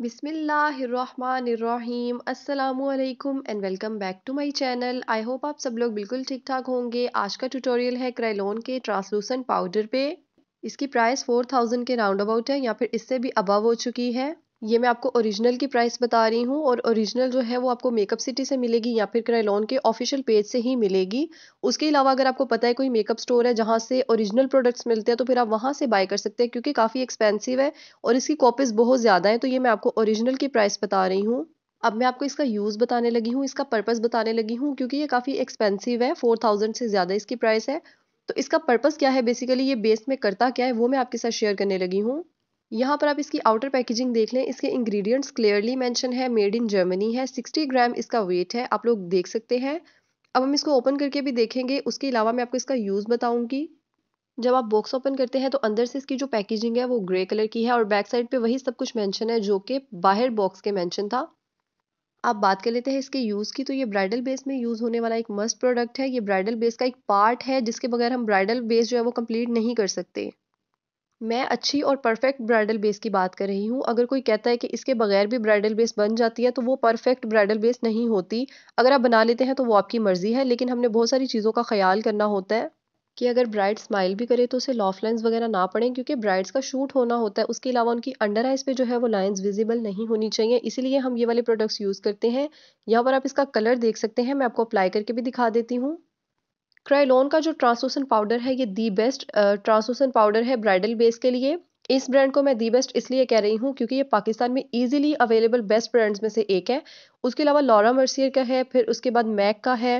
बिसमीम् अल्लाम and welcome back to my channel I hope आप सब लोग बिल्कुल ठीक ठाक होंगे आज का ट्यूटोरियल है क्रेलोन के ट्रांसलूसेंट पाउडर पे इसकी प्राइस 4000 के राउंड अबाउट है या फिर इससे भी अबव हो चुकी है ये मैं आपको ओरिजिनल की प्राइस बता रही हूँ और ओरिजिनल जो है वो आपको मेकअप सिटी से मिलेगी या फिर क्राइलॉन के ऑफिशियल पेज से ही मिलेगी उसके अलावा अगर आपको पता है कोई मेकअप स्टोर है जहाँ से ओरिजिनल प्रोडक्ट्स मिलते हैं तो फिर आप वहाँ से बाय कर सकते हैं क्योंकि काफ़ी एक्सपेंसिव है और इसकी कॉपीज़ बहुत ज़्यादा हैं तो ये मैं आपको ओरिजिनल की प्राइस बता रही हूँ अब मैं आपको इसका यूज़ बताने लगी हूँ इसका पर्पज़ बताने लगी हूँ क्योंकि ये काफ़ी एक्सपेंसिव है फोर थाउजेंड से ज़्यादा इसकी प्राइस है तो इसका पर्पज़ क्या है बेसिकली ये बेस में करता क्या है वो मैं आपके साथ शेयर करने लगी हूँ यहाँ पर आप इसकी आउटर पैकेजिंग देख लें इसके इंग्रेडिएंट्स क्लियरली मेंशन है मेड इन जर्मनी है 60 ग्राम इसका वेट है आप लोग देख सकते हैं अब हम इसको ओपन करके भी देखेंगे उसके अलावा मैं आपको इसका यूज़ बताऊंगी जब आप बॉक्स ओपन करते हैं तो अंदर से इसकी जो पैकेजिंग है वो ग्रे कलर की है और बैक साइड पर वही सब कुछ मैंशन है जो कि बाहर बॉक्स के मैंशन था आप बात कर लेते हैं इसके यूज़ की तो ये ब्राइडल बेस में यूज़ होने वाला एक मस्ट प्रोडक्ट है ये ब्राइडल बेस का एक पार्ट है जिसके बगैर हम ब्राइडल बेस जो है वो कम्प्लीट नहीं कर सकते मैं अच्छी और परफेक्ट ब्राइडल बेस की बात कर रही हूँ अगर कोई कहता है कि इसके बगैर भी ब्राइडल बेस बन जाती है तो वो परफेक्ट ब्राइडल बेस नहीं होती अगर आप बना लेते हैं तो वो आपकी मर्ज़ी है लेकिन हमने बहुत सारी चीज़ों का ख्याल करना होता है कि अगर ब्राइड स्माइल भी करे तो उसे लॉफ लाइन्स वगैरह ना पड़े क्योंकि ब्राइड्स का शूट होना होता है उसके अलावा उनकी अंडर आइज पे जो है वो लाइन्स विजिबल नहीं होनी चाहिए इसीलिए हम ये वाले प्रोडक्ट्स यूज़ करते हैं यहाँ पर आप इसका कलर देख सकते हैं मैं आपको अप्लाई करके भी दिखा देती हूँ क्राइलोन का जो ट्रांसलूसेंट पाउडर है ये दी बेस्ट ट्रांसलूसेंट पाउडर है ब्राइडल बेस के लिए इस ब्रांड को मैं दी बेस्ट इसलिए कह रही हूँ क्योंकि ये पाकिस्तान में इजीली अवेलेबल बेस्ट ब्रांड्स में से एक है उसके अलावा लॉरा मर्सियर का है फिर उसके बाद मैक का है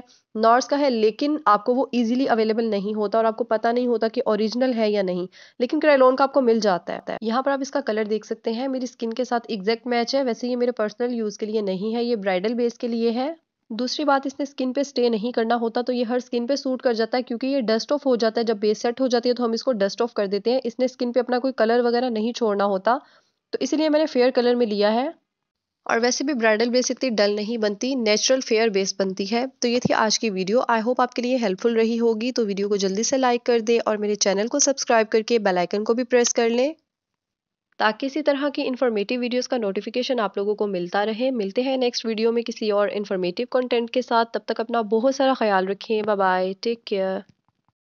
नॉर्स का है लेकिन आपको वो इजीली अवेलेबल नहीं होता और आपको पता नहीं होता कि ओरिजिनल है या नहीं लेकिन क्रेलोन का आपको मिल जाता है यहाँ पर आप इसका कलर देख सकते हैं मेरी स्किन के साथ एग्जैक्ट मैच है वैसे ये मेरे पर्सनल यूज़ के लिए नहीं है ये ब्राइडल बेस के लिए है दूसरी बात इसने स्किन पे स्टे नहीं करना होता तो ये हर स्किन पे सूट कर जाता है क्योंकि ये डस्ट ऑफ हो जाता है जब बेस सेट हो जाती है तो हम इसको डस्ट ऑफ कर देते हैं इसने स्किन पे अपना कोई कलर वगैरह नहीं छोड़ना होता तो इसीलिए मैंने फेयर कलर में लिया है और वैसे भी ब्राइडल बेस इतनी डल नहीं बनती नेचुरल फेयर बेस बनती है तो ये थी आज की वीडियो आई होप आपके लिए हेल्पफुल रही होगी तो वीडियो को जल्दी से लाइक कर दे और मेरे चैनल को सब्सक्राइब करके बेलाइकन को भी प्रेस कर लें ताकि इसी तरह की इन्फॉर्मेटिव वीडियोस का नोटिफिकेशन आप लोगों को मिलता रहे मिलते हैं नेक्स्ट वीडियो में किसी और इन्फॉर्मेटिव कंटेंट के साथ तब तक अपना बहुत सारा ख्याल रखें बाय बाय टेक केयर